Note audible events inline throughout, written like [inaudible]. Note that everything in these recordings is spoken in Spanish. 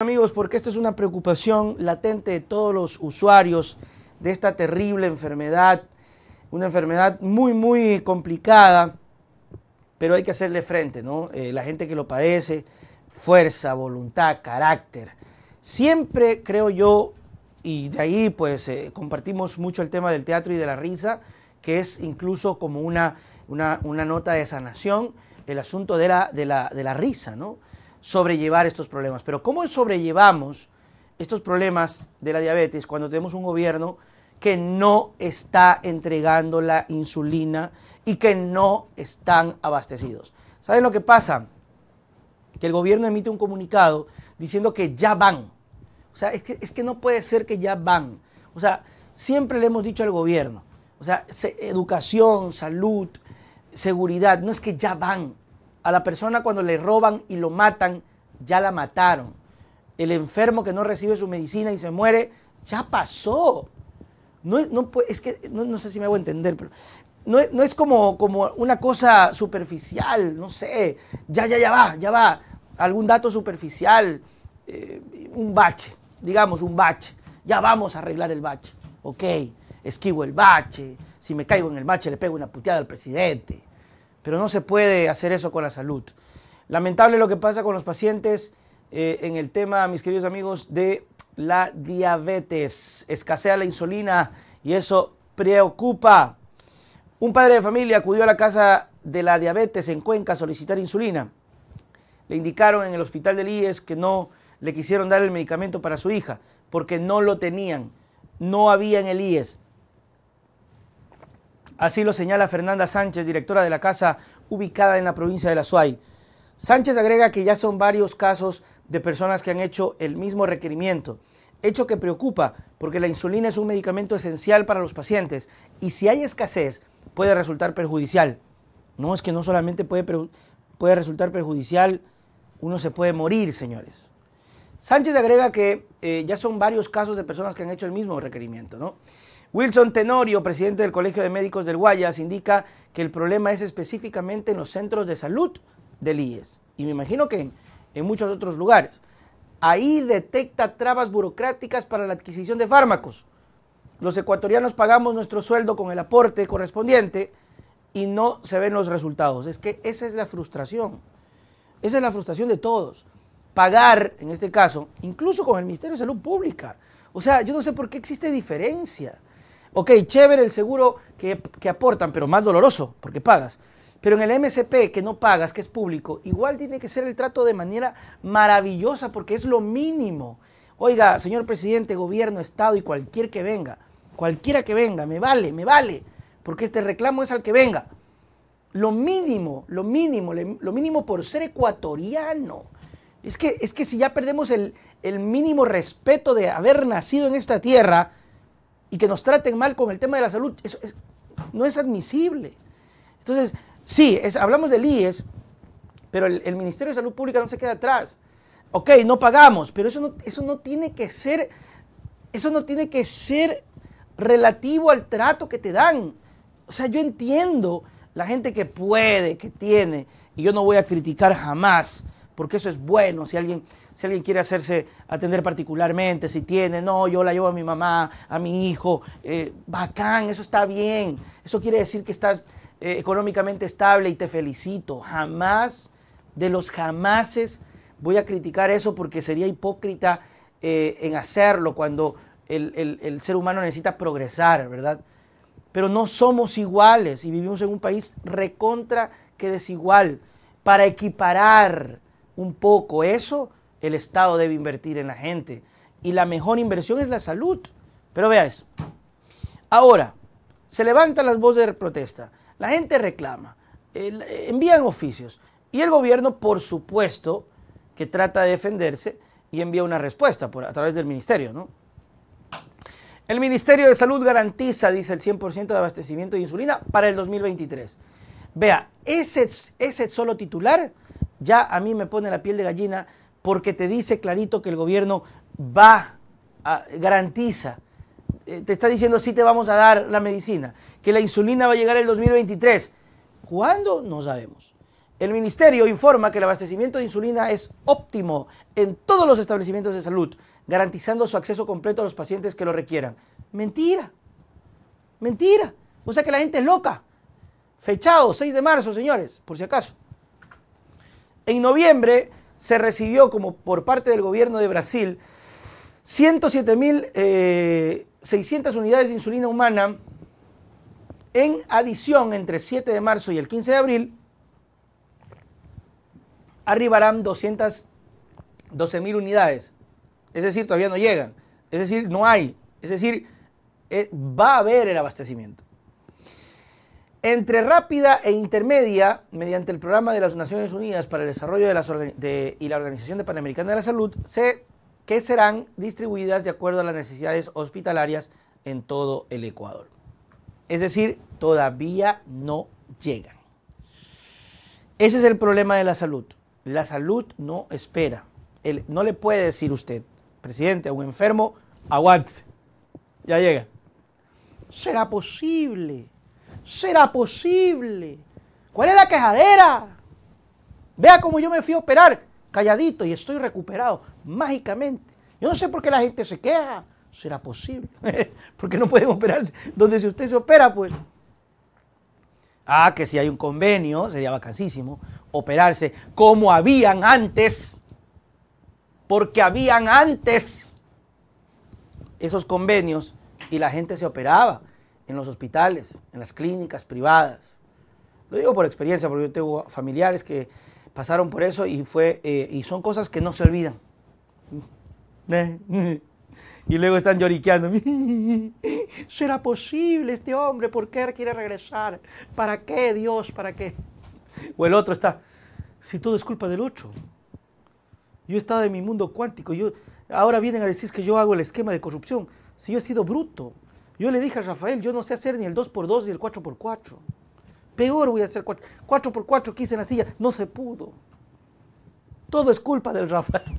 Amigos, porque esta es una preocupación latente de todos los usuarios de esta terrible enfermedad, una enfermedad muy, muy complicada, pero hay que hacerle frente, ¿no? Eh, la gente que lo padece, fuerza, voluntad, carácter. Siempre creo yo, y de ahí pues eh, compartimos mucho el tema del teatro y de la risa, que es incluso como una, nota de sanación, el asunto de la, de la risa, ¿no? sobrellevar estos problemas. Pero ¿cómo sobrellevamos estos problemas de la diabetes cuando tenemos un gobierno que no está entregando la insulina y que no están abastecidos? ¿Saben lo que pasa? Que el gobierno emite un comunicado diciendo que ya van. O sea, es que, no puede ser que ya van. O sea, siempre le hemos dicho al gobierno, o sea, educación, salud, seguridad, no es que ya van, a la persona cuando le roban y lo matan, ya la mataron. El enfermo que no recibe su medicina y se muere, ya pasó. No, es, que, no, sé si me voy a entender, pero no, es como, como una cosa superficial, no sé, ya, ya, ya va, ya va, algún dato superficial, eh, un bache, digamos un bache, ya vamos a arreglar el bache, ok, esquivo el bache, si me caigo en el bache le pego una puteada al presidente, pero no se puede hacer eso con la salud. Lamentable lo que pasa con los pacientes eh, en el tema, mis queridos amigos, de la diabetes. Escasea la insulina y eso preocupa. Un padre de familia acudió a la casa de la diabetes en Cuenca a solicitar insulina. Le indicaron en el hospital del IES que no le quisieron dar el medicamento para su hija porque no lo tenían, no había en el IES. Así lo señala Fernanda Sánchez, directora de la casa ubicada en la provincia de La Suay. Sánchez agrega que ya son varios casos de personas que han hecho el mismo requerimiento, hecho que preocupa porque la insulina es un medicamento esencial para los pacientes y si hay escasez puede resultar perjudicial. No es que no solamente puede, puede resultar perjudicial, uno se puede morir, señores. Sánchez agrega que eh, ya son varios casos de personas que han hecho el mismo requerimiento, ¿no? Wilson Tenorio, presidente del Colegio de Médicos del Guayas, indica que el problema es específicamente en los centros de salud del IES y me imagino que en, muchos otros lugares. Ahí detecta trabas burocráticas para la adquisición de fármacos. Los ecuatorianos pagamos nuestro sueldo con el aporte correspondiente y no se ven los resultados. Es que esa es la frustración. Esa es la frustración de todos. Pagar, en este caso, incluso con el Ministerio de Salud Pública. O sea, yo no sé por qué existe diferencia. Ok, chévere el seguro que, aportan, pero más doloroso porque pagas. Pero en el MSP, que no pagas, que es público, igual tiene que ser el trato de manera maravillosa porque es lo mínimo. Oiga, señor presidente, gobierno, Estado y cualquier que venga, cualquiera que venga, me vale, me vale, porque este reclamo es al que venga. Lo mínimo, lo mínimo, lo mínimo por ser ecuatoriano. Es que, es que si ya perdemos el, el mínimo respeto de haber nacido en esta tierra, y que nos traten mal con el tema de la salud, eso no es admisible. Entonces, sí, hablamos del IES, pero el, Ministerio de Salud Pública no se queda atrás. Ok, no pagamos, pero eso eso no tiene que ser, eso no tiene que ser relativo al trato que te dan. O sea, yo entiendo la gente que puede, que tiene, y yo no voy a criticar jamás porque eso es bueno. Si alguien, si alguien quiere hacerse atender particularmente, si tiene, no, yo la llevo a mi mamá, a mi hijo, eh, bacán, eso está bien. Eso quiere decir que estás eh, económicamente estable y te felicito. Jamás, de los jamases, voy a criticar eso porque sería hipócrita eh, en hacerlo cuando el, el ser humano necesita progresar, ¿verdad? Pero no somos iguales y vivimos en un país recontra que desigual. Para equiparar un poco eso, el Estado debe invertir en la gente. Y la mejor inversión es la salud. Pero vea eso. Ahora, se levantan las voces de protesta, la gente reclama, envían oficios. Y el gobierno, por supuesto, que trata de defenderse y envía una respuesta por, a través del ministerio, ¿no? El Ministerio de Salud garantiza, dice, el 100% de abastecimiento de insulina para el 2023. Vea, ese, ese solo titular ya a mí me pone la piel de gallina porque te dice clarito que el gobierno va, a, garantiza, eh, te está diciendo sí te vamos a dar la medicina, que la insulina va a llegar el 2023. ¿Cuándo? No sabemos. El ministerio informa que el abastecimiento de insulina es óptimo en todos los establecimientos de salud, garantizando su acceso completo a los pacientes que lo requieran. Mentira. Mentira. O sea que la gente es loca. Fechado, 6 de marzo, señores, por si acaso. En noviembre se recibió como por parte del gobierno de Brasil 107.600 eh, unidades de insulina humana en adición entre 7 de marzo y el 15 de abril arribarán 212.000 unidades. Es decir, todavía no llegan. Es decir, no hay. Es decir, eh, va a haber el abastecimiento entre rápida e intermedia, mediante el programa de las Naciones Unidas para el Desarrollo y la Organización Panamericana de la Salud, sé que serán distribuidas de acuerdo a las necesidades hospitalarias en todo el Ecuador. Es decir, todavía no llegan. Ese es el problema de la salud. La salud no espera. no le puede decir usted, presidente, a un enfermo, aguante, ya llega. ¿Será posible? será posible. ¿Cuál es la quejadera? Vea cómo yo me fui a operar calladito y estoy recuperado mágicamente. Yo no sé por qué la gente se queja. ¿Será posible? [laughs] Porque no pueden operarse donde si usted se opera, pues. Ah, que si hay un convenio, sería vacancísimo operarse como habían antes. Porque habían antes esos convenios y la gente se operaba en los hospitales, en las clínicas privadas. Lo digo por experiencia, porque yo tengo familiares que pasaron por eso y, fue, eh, y son cosas que no se olvidan. [laughs] Y luego están lloriqueando. [laughs] ¿Será posible este hombre? ¿Por qué quiere regresar? ¿Para qué, Dios? ¿Para qué? O el otro está, si todo es culpa del otro. Yo he estado en mi mundo cuántico. Yo, ahora vienen a decir que yo hago el esquema de corrupción. Si yo he sido bruto, yo le dije a Rafael, yo no sé hacer ni el 2x2 ni el 4x4. Peor voy a hacer 4, 4x4 quise en la silla. No se pudo. Todo es culpa del Rafael. [laughs]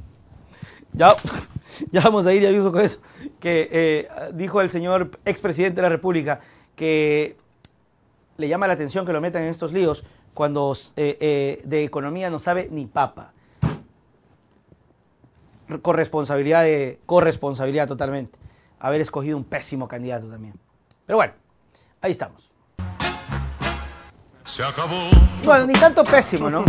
Ya, [laughs] ya vamos a ir, ya aviso con eso. Que eh, dijo el señor expresidente de la República que le llama la atención que lo metan en estos líos cuando eh, eh, de economía no sabe ni papa. Corresponsabilidad, de, corresponsabilidad totalmente haber escogido un pésimo candidato también. Pero bueno, ahí estamos. Bueno, ni tanto pésimo, ¿no?